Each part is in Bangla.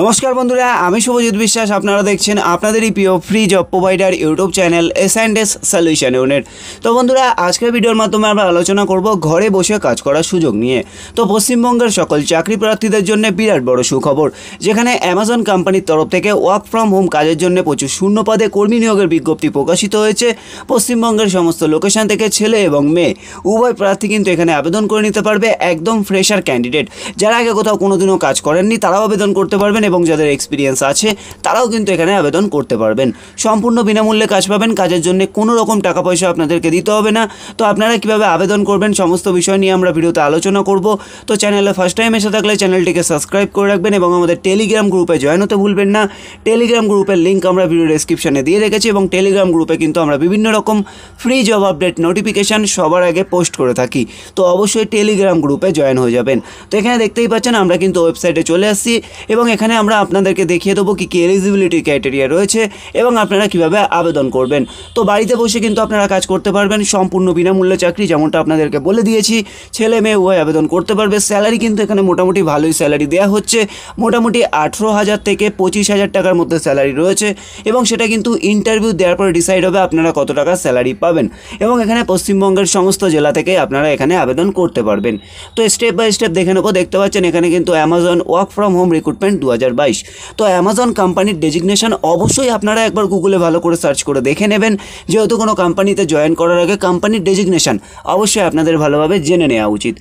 নমস্কার বন্ধুরা আমি শুভজিৎ বিশ্বাস আপনারা দেখছেন আপনাদেরই প্রিয় free job provider YouTube channel S and S solution unit তো বন্ধুরা আজকের ভিডিওর মাধ্যমে আমরা আলোচনা করব ঘরে বসে কাজ করার সুযোগ নিয়ে তো পশ্চিমবঙ্গের সকল চাকরি প্রার্থীদের জন্য বিরাট বড় সুখবর যেখানে অ্যামাজন কোম্পানির তরফ থেকে ওয়ার্ক ফ্রম হোম কাজের জন্য প্রচুর শূন্য পদে কর্মী নিয়োগের বিজ্ঞপ্তি প্রকাশিত হয়েছে পশ্চিমবঙ্গের সমস্ত লোকেশন থেকে ছেলে এবং মেয়ে উভয় প্রার্থী কিন্তু এখানে আবেদন করে নিতে পারবে একদম ফ্রেশার ক্যান্ডিডেট যারা আগে কোথাও কোনোদিনও কাজ করেননি তারাও আবেদন করতে পারবেন পারবেন এবং যাদের এক্সপিরিয়েন্স আছে তারাও কিন্তু এখানে আবেদন করতে পারবেন সম্পূর্ণ বিনামূল্যে কাজ পাবেন কাজের জন্য কোনো রকম টাকা পয়সা আপনাদেরকে দিতে হবে না তো আপনারা কিভাবে আবেদন করবেন সমস্ত বিষয় নিয়ে আমরা ভিডিওতে আলোচনা করব তো চ্যানেলে ফার্স্ট টাইম এসে থাকলে চ্যানেলটিকে সাবস্ক্রাইব করে রাখবেন এবং আমাদের টেলিগ্রাম গ্রুপে জয়েন হতে ভুলবেন না টেলিগ্রাম গ্রুপের লিঙ্ক আমরা ভিডিও ডেসক্রিপশানে দিয়ে রেখেছি এবং টেলিগ্রাম গ্রুপে কিন্তু আমরা বিভিন্ন রকম ফ্রি জব আপডেট নোটিফিকেশান সবার আগে পোস্ট করে থাকি তো অবশ্যই টেলিগ্রাম গ্রুপে জয়েন হয়ে যাবেন তো এখানে দেখতেই পাচ্ছেন আমরা কিন্তু ওয়েবসাইটে চলে আসছি এবং এখানে এখানে আমরা আপনাদেরকে দেখিয়ে দেবো কী কী এলিজিবিলিটি ক্রাইটেরিয়া রয়েছে এবং আপনারা কিভাবে আবেদন করবেন তো বাড়িতে বসে কিন্তু আপনারা কাজ করতে পারবেন সম্পূর্ণ বিনামূল্যে চাকরি যেমনটা আপনাদেরকে বলে দিয়েছি ছেলে মেয়ে উভয় আবেদন করতে পারবে স্যালারি কিন্তু এখানে মোটামুটি ভালোই স্যালারি দেওয়া হচ্ছে মোটামুটি আঠেরো হাজার থেকে পঁচিশ হাজার টাকার মধ্যে স্যালারি রয়েছে এবং সেটা কিন্তু ইন্টারভিউ দেওয়ার পরে ডিসাইড হবে আপনারা কত টাকা স্যালারি পাবেন এবং এখানে পশ্চিমবঙ্গের সমস্ত জেলা থেকে আপনারা এখানে আবেদন করতে পারবেন তো স্টেপ বাই স্টেপ দেখে নেবো দেখতে পাচ্ছেন এখানে কিন্তু Amazon work from home recruitment দু তো অ্যামাজন কোম্পানির ডেজিগনেশন অবশ্যই আপনারা একবার গুগলে ভালো করে সার্চ করে দেখে নেবেন যেহেতু কোনো কোম্পানিতে জয়েন করার আগে কোম্পানির ডেজিগনেশন অবশ্যই আপনাদের ভালোভাবে জেনে নেওয়া উচিত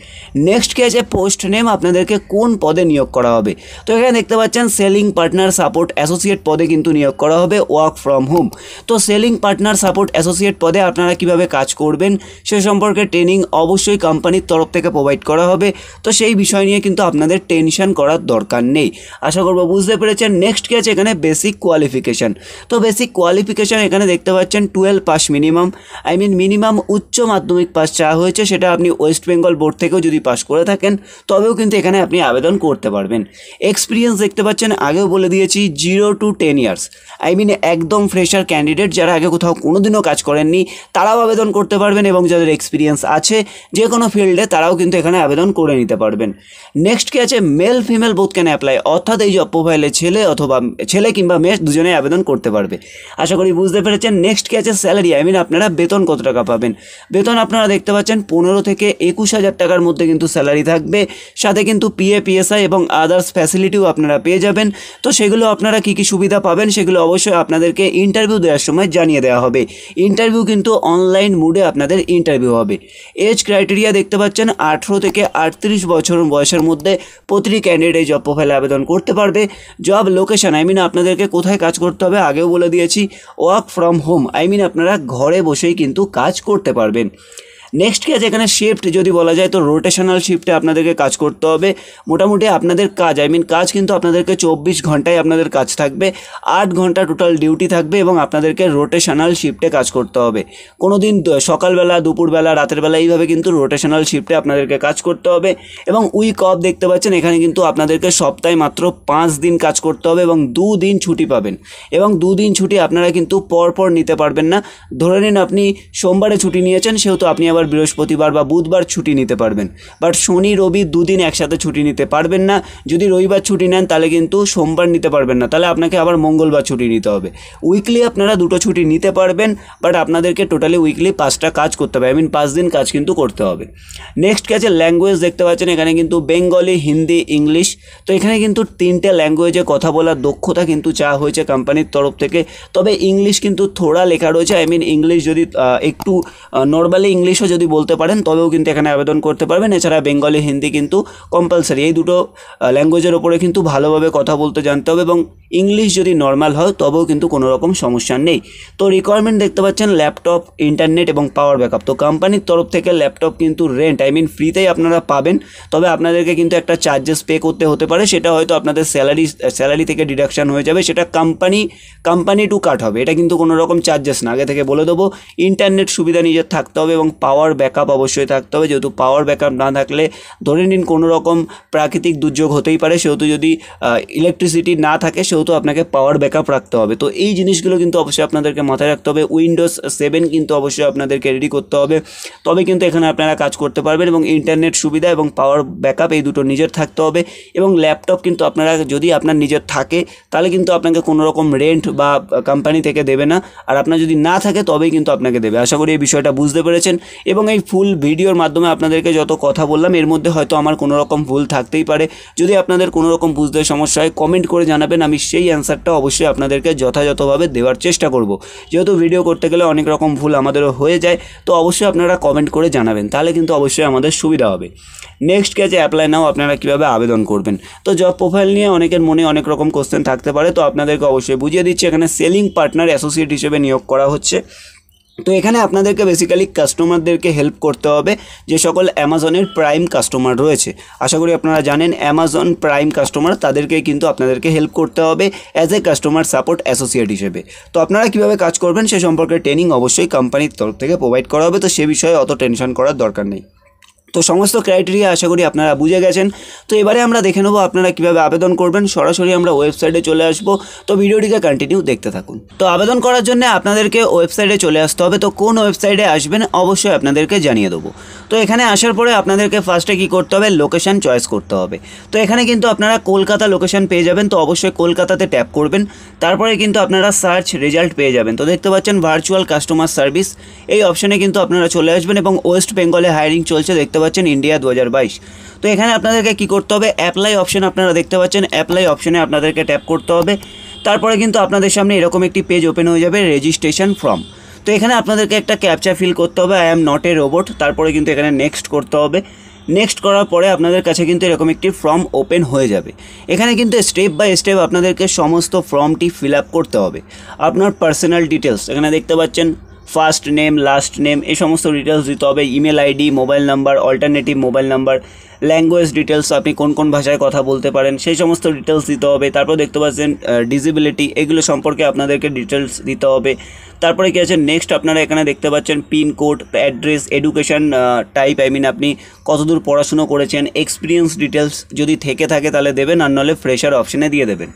নেক্সট কে আছে পোস্ট নেম আপনাদেরকে কোন পদে নিয়োগ করা হবে তো এখানে দেখতে পাচ্ছেন সেলিং পার্টনার সাপোর্ট অ্যাসোসিয়েট পদে কিন্তু নিয়োগ করা হবে ওয়ার্ক ফ্রম হোম তো সেলিং পার্টনার সাপোর্ট অ্যাসোসিয়েট পদে আপনারা কিভাবে কাজ করবেন সে সম্পর্কে ট্রেনিং অবশ্যই কোম্পানির তরফ থেকে প্রোভাইড করা হবে তো সেই বিষয় নিয়ে কিন্তু আপনাদের টেনশন করার দরকার নেই আশা করবো বুঝতে পেরেছেন নেক্সট কি আছে এখানে বেসিক কোয়ালিফিকেশান তো বেসিক কোয়ালিফিকেশান এখানে দেখতে পাচ্ছেন twelve pass minimum I mean minimum উচ্চ মাধ্যমিক পাস চাওয়া হয়েছে সেটা আপনি ওয়েস্ট বেঙ্গল বোর্ড থেকেও যদি পাস করে থাকেন তবেও কিন্তু এখানে আপনি আবেদন করতে পারবেন এক্সপিরিয়েন্স দেখতে পাচ্ছেন আগেও বলে দিয়েছি zero to ten years I mean একদম ফ্রেশার ক্যান্ডিডেট যারা আগে কোথাও কোনোদিনও কাজ করেননি তারাও আবেদন করতে পারবেন এবং যাদের এক্সপিরিয়েন্স আছে যে কোনো ফিল্ডে তারাও কিন্তু এখানে আবেদন করে নিতে পারবেন নেক্সট কি আছে male female both can apply অর্থাৎ এই যে প্রোফাইলে ছেলে অথবা ছেলে কিংবা মেয়ে দুজনেই আবেদন করতে পারবে আশা করি বুঝতে পেরেছেন নেক্সট কি আছে স্যালারি আই মিন আপনারা বেতন কত টাকা পাবেন বেতন আপনারা দেখতে পাচ্ছেন পনেরো থেকে একুশ হাজার টাকার মধ্যে কিন্তু স্যালারি থাকবে সাথে কিন্তু পিএ পিএসআই এবং আদার্স ফ্যাসিলিটিও আপনারা পেয়ে যাবেন তো সেগুলো আপনারা কি কি সুবিধা পাবেন সেগুলো অবশ্যই আপনাদেরকে ইন্টারভিউ দেওয়ার সময় জানিয়ে দেওয়া হবে ইন্টারভিউ কিন্তু অনলাইন মুডে আপনাদের ইন্টারভিউ হবে এজ ক্রাইটেরিয়া দেখতে পাচ্ছেন আঠেরো থেকে আটত্রিশ বছর বয়সের মধ্যে প্রতিটি ক্যান্ডিডেট জব প্রোফাইলে আবেদন করতে পারবে পারবে জব লোকেশন আই মিন আপনাদেরকে কোথায় কাজ করতে হবে আগেও বলে দিয়েছি work from home I mean আপনারা ঘরে বসেই কিন্তু কাজ করতে পারবেন নেক্সট কি আছে এখানে শিফট যদি বলা যায় তো রোটেশনাল শিফটে আপনাদেরকে কাজ করতে হবে মোটামুটি আপনাদের কাজ আই মিন কাজ কিন্তু আপনাদেরকে চব্বিশ ঘন্টায় আপনাদের কাজ থাকবে আট ঘন্টা টোটাল ডিউটি থাকবে এবং আপনাদেরকে রোটেশনাল শিফটে কাজ করতে হবে কোনো দিন সকালবেলা দুপুরবেলা রাতের বেলা এইভাবে কিন্তু রোটেশনাল শিফটে আপনাদেরকে কাজ করতে হবে এবং উইক অফ দেখতে পাচ্ছেন এখানে কিন্তু আপনাদেরকে সপ্তাহে মাত্র পাঁচ দিন কাজ করতে হবে এবং দু দিন ছুটি পাবেন এবং দুদিন ছুটি আপনারা কিন্তু পরপর নিতে পারবেন না ধরে নিন আপনি সোমবারে ছুটি নিয়েছেন সেহেতু আপনি আবার শুক্রবার বৃহস্পতিবার বা বুধবার ছুটি নিতে পারবেন বাট শনি রবি দুদিন একসাথে ছুটি নিতে পারবেন না যদি রবিবার ছুটি নেন তাহলে কিন্তু সোমবার নিতে পারবেন না তাহলে আপনাকে আবার মঙ্গলবার ছুটি নিতে হবে উইকলি আপনারা দুটো ছুটি নিতে পারবেন বাট আপনাদেরকে টোটালি উইকলি পাঁচটা কাজ করতে হবে আই মিন পাঁচ দিন কাজ কিন্তু করতে হবে নেক্সট গেছে ল্যাঙ্গুয়েজ দেখতে পাচ্ছেন এখানে কিন্তু বেঙ্গলি হিন্দি ইংলিশ তো এখানে কিন্তু তিনটে ল্যাঙ্গুয়েজে কথা বলার দক্ষতা কিন্তু চা হয়েছে কোম্পানির তরফ থেকে তবে ইংলিশ কিন্তু থোড়া লেখা রয়েছে আই মিন ইংলিশ যদি একটু নর্মালি ইংলিশও যদি বলতে পারেন তবেও কিন্তু এখানে আবেদন করতে পারবেন এছাড়া বেঙ্গলি হিন্দি কিন্তু কম্পালসারি এই দুটো ল্যাঙ্গুয়েজের ওপরে কিন্তু ভালোভাবে কথা বলতে জানতে হবে এবং ইংলিশ যদি নর্মাল হয় তবেও কিন্তু কোনো রকম সমস্যা নেই তো রিকোয়ারমেন্ট দেখতে পাচ্ছেন ল্যাপটপ ইন্টারনেট এবং পাওয়ার ব্যাকআপ তো কোম্পানির তরফ থেকে ল্যাপটপ কিন্তু রেন্ট আই মিন ফ্রিতেই আপনারা পাবেন তবে আপনাদেরকে কিন্তু একটা চার্জেস পে করতে হতে পারে সেটা হয়তো আপনাদের স্যালারি স্যালারি থেকে ডিডাকশান হয়ে যাবে সেটা কোম্পানি কোম্পানি টু কাট হবে এটা কিন্তু কোনো রকম চার্জেস না আগে থেকে বলে দেবো ইন্টারনেট সুবিধা নিজের থাকতে হবে এবং পাওয়ার পাওয়ার ব্যাকআপ অবশ্যই থাকতে হবে যেহেতু পাওয়ার ব্যাকআপ না থাকলে ধরে নিন কোনো রকম প্রাকৃতিক দুর্যোগ হতেই পারে সেহেতু যদি ইলেকট্রিসিটি না থাকে সেহেতু আপনাকে পাওয়ার ব্যাকআপ রাখতে হবে তো এই জিনিসগুলো কিন্তু অবশ্যই আপনাদেরকে মাথায় রাখতে হবে উইন্ডোজ সেভেন কিন্তু অবশ্যই আপনাদেরকে রেডি করতে হবে তবে কিন্তু এখানে আপনারা কাজ করতে পারবেন এবং ইন্টারনেট সুবিধা এবং পাওয়ার ব্যাকআপ এই দুটো নিজের থাকতে হবে এবং ল্যাপটপ কিন্তু আপনারা যদি আপনার নিজের থাকে তাহলে কিন্তু আপনাকে কোনো রকম রেন্ট বা কোম্পানি থেকে দেবে না আর আপনার যদি না থাকে তবেই কিন্তু আপনাকে দেবে আশা করি এই বিষয়টা বুঝতে পেরেছেন এবং এই ফুল ভিডিওর মাধ্যমে আপনাদেরকে যত কথা বললাম এর মধ্যে হয়তো আমার কোনো রকম ভুল থাকতেই পারে যদি আপনাদের কোনো রকম বুঝতে সমস্যা হয় কমেন্ট করে জানাবেন আমি সেই অ্যান্সারটা অবশ্যই আপনাদেরকে যথাযথভাবে দেওয়ার চেষ্টা করব যেহেতু ভিডিও করতে গেলে অনেক রকম ভুল আমাদেরও হয়ে যায় তো অবশ্যই আপনারা কমেন্ট করে জানাবেন তাহলে কিন্তু অবশ্যই আমাদের সুবিধা হবে নেক্সট ক্যাচে অ্যাপ্লাই নাও আপনারা কীভাবে আবেদন করবেন তো জব প্রোফাইল নিয়ে অনেকের মনে অনেক রকম কোশ্চেন থাকতে পারে তো আপনাদেরকে অবশ্যই বুঝিয়ে দিচ্ছি এখানে সেলিং পার্টনার অ্যাসোসিয়েট হিসেবে নিয়োগ করা হচ্ছে তো এখানে আপনাদেরকে বেসিক্যালি কাস্টমারদেরকে হেল্প করতে হবে যে সকল অ্যামাজনের প্রাইম কাস্টমার রয়েছে আশা করি আপনারা জানেন অ্যামাজন প্রাইম কাস্টমার তাদেরকে কিন্তু আপনাদেরকে হেল্প করতে হবে as a customer support associate হিসেবে তো আপনারা কিভাবে কাজ করবেন সে সম্পর্কে ট্রেনিং অবশ্যই কোম্পানির তরফ থেকে প্রোভাইড করা হবে তো সে বিষয়ে অত টেনশন করার দরকার নেই তো সমস্ত ক্রাইটেরিয়া আশা করি আপনারা বুঝে গেছেন তো এবারে আমরা দেখে নেবো আপনারা কীভাবে আবেদন করবেন সরাসরি আমরা ওয়েবসাইটে চলে আসব তো ভিডিওটিকে কন্টিনিউ দেখতে থাকুন তো আবেদন করার জন্য আপনাদেরকে ওয়েবসাইটে চলে আসতে হবে তো কোন ওয়েবসাইটে আসবেন অবশ্যই আপনাদেরকে জানিয়ে দেবো তো এখানে আসার পরে আপনাদেরকে ফার্স্টে কী করতে হবে লোকেশান চয়েস করতে হবে তো এখানে কিন্তু আপনারা কলকাতা লোকেশান পেয়ে যাবেন তো অবশ্যই কলকাতাতে ট্যাপ করবেন তারপরে কিন্তু আপনারা সার্চ রেজাল্ট পেয়ে যাবেন তো দেখতে পাচ্ছেন ভার্চুয়াল কাস্টমার সার্ভিস এই অপশানে কিন্তু আপনারা চলে আসবেন এবং ওয়েস্ট বেঙ্গলে হায়ারিং চলছে দেখতে পাচ্ছেন ইন্ডিয়া দু তো এখানে আপনাদেরকে কি করতে হবে অ্যাপ্লাই অপশন আপনারা দেখতে পাচ্ছেন অ্যাপ্লাই অপশনে আপনাদেরকে ট্যাপ করতে হবে তারপরে কিন্তু আপনাদের সামনে এরকম একটি পেজ ওপেন হয়ে যাবে রেজিস্ট্রেশন ফর্ম তো এখানে আপনাদেরকে একটা ক্যাপচা ফিল করতে হবে I am not a robot তারপরে কিন্তু এখানে নেক্সট করতে হবে নেক্সট করার পরে আপনাদের কাছে কিন্তু এরকম একটি ফর্ম ওপেন হয়ে যাবে এখানে কিন্তু স্টেপ বাই স্টেপ আপনাদেরকে সমস্ত ফর্মটি ফিল আপ করতে হবে আপনার পার্সোনাল ডিটেলস এখানে দেখতে পাচ্ছেন ফার্স্ট নেম লাস্ট নেম এই সমস্ত ডিটেলস দিতে হবে email ID mobile number alternative mobile number language details আপনি কোন কোন ভাষায় কথা বলতে পারেন সেই সমস্ত ডিটেলস দিতে হবে তারপর দেখতে পাচ্ছেন ডিজিবিলিটি এগুলো সম্পর্কে আপনাদেরকে ডিটেলস দিতে হবে তারপরে কী আছে নেক্সট আপনারা এখানে দেখতে পাচ্ছেন pincode address education type I mean আপনি কতদূর পড়াশুনো করেছেন এক্সপিরিয়েন্স ডিটেলস যদি থেকে থাকে তাহলে দেবেন আর নাহলে ফ্রেশার অপশানে দিয়ে দেবেন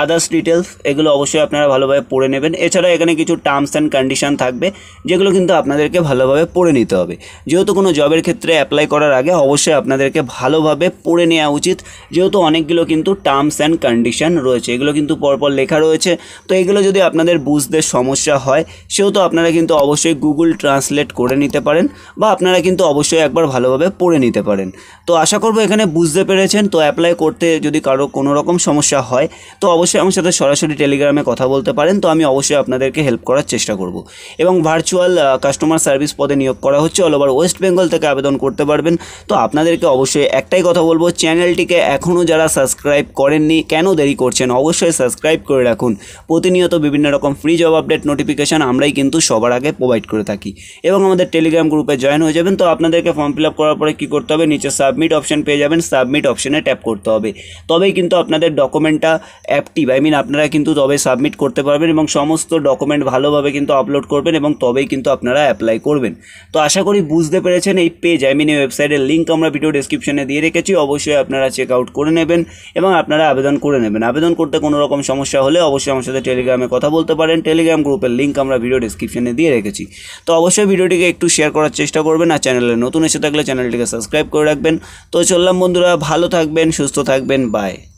আদার্স ডিটেলস এগুলো অবশ্যই আপনারা ভালোভাবে পড়ে নেবেন এছাড়া এখানে কিছু টার্মস অ্যান্ড কন্ডিশান থাকবে যেগুলো কিন্তু আপনাদেরকে ভালোভাবে পড়ে নিতে হবে যেহেতু কোনো জবের ক্ষেত্রে অ্যাপ্লাই করার আগে অবশ্যই আপনাদেরকে ভালোভাবে পড়ে নেওয়া উচিত যেহেতু অনেকগুলো কিন্তু টার্মস অ্যান্ড কন্ডিশন রয়েছে এগুলো কিন্তু পরপর লেখা রয়েছে তো এগুলো যদি আপনাদের বুঝতে সমস্যা হয় সেহেতু আপনারা কিন্তু অবশ্যই গুগল ট্রান্সলেট করে নিতে পারেন বা আপনারা কিন্তু অবশ্যই একবার ভালোভাবে পড়ে নিতে পারেন তো আশা করব এখানে বুঝতে পেরেছেন তো অ্যাপ্লাই করতে যদি কারো কোনো রকম সমস্যা হয় তো অবশ্যই আমার সাথে সরাসরি টেলিগ্রামে কথা বলতে পারেন তো আমি অবশ্যই আপনাদেরকে হেল্প করার চেষ্টা করব এবং ভার্চুয়াল কাস্টমার সার্ভিস পদে নিয়োগ করা হচ্ছে অল ওভার ওয়েস্ট বেঙ্গল থেকে আবেদন করতে পারবেন তো আপনাদেরকে অবশ্যই একটাই কথা বলবো চ্যানেলটিকে এখনও যারা সাবস্ক্রাইব করেননি কেন দেরি করছেন অবশ্যই সাবস্ক্রাইব করে রাখুন প্রতিনিয়ত বিভিন্ন রকম ফ্রি জব আপডেট নোটিফিকেশান আমরাই কিন্তু সবার আগে প্রোভাইড করে থাকি এবং আমাদের টেলিগ্রাম গ্রুপে জয়েন হয়ে যাবেন তো আপনাদেরকে ফর্ম ফিল আপ করার পরে কী করতে হবে নিচে সাবমিট অপশন পেয়ে যাবেন সাবমিট অপশনে ট্যাপ করতে হবে তবেই কিন্তু আপনাদের ডকুমেন্টটা অ্যাপ অ্যাক্টিভ আই মিন আপনারা কিন্তু তবে সাবমিট করতে পারবেন এবং সমস্ত ডকুমেন্ট ভালোভাবে কিন্তু আপলোড করবেন এবং তবেই কিন্তু আপনারা অ্যাপ্লাই করবেন তো আশা করি বুঝতে পেরেছেন এই পেজ আই মিন এই ওয়েবসাইটের লিঙ্ক আমরা ভিডিও ডিসক্রিপশনে দিয়ে রেখেছি অবশ্যই আপনারা চেক আউট করে নেবেন এবং আপনারা আবেদন করে নেবেন আবেদন করতে কোনো রকম সমস্যা হলে অবশ্যই আমার সাথে টেলিগ্রামে কথা বলতে পারেন টেলিগ্রাম গ্রুপের লিঙ্ক আমরা ভিডিও ডিসক্রিপশনে দিয়ে রেখেছি তো অবশ্যই ভিডিওটিকে একটু শেয়ার করার চেষ্টা করবেন আর চ্যানেলে নতুন এসে থাকলে চ্যানেলটিকে সাবস্ক্রাইব করে রাখবেন তো চললাম বন্ধুরা ভালো থাকবেন সুস্থ থাকবেন বাই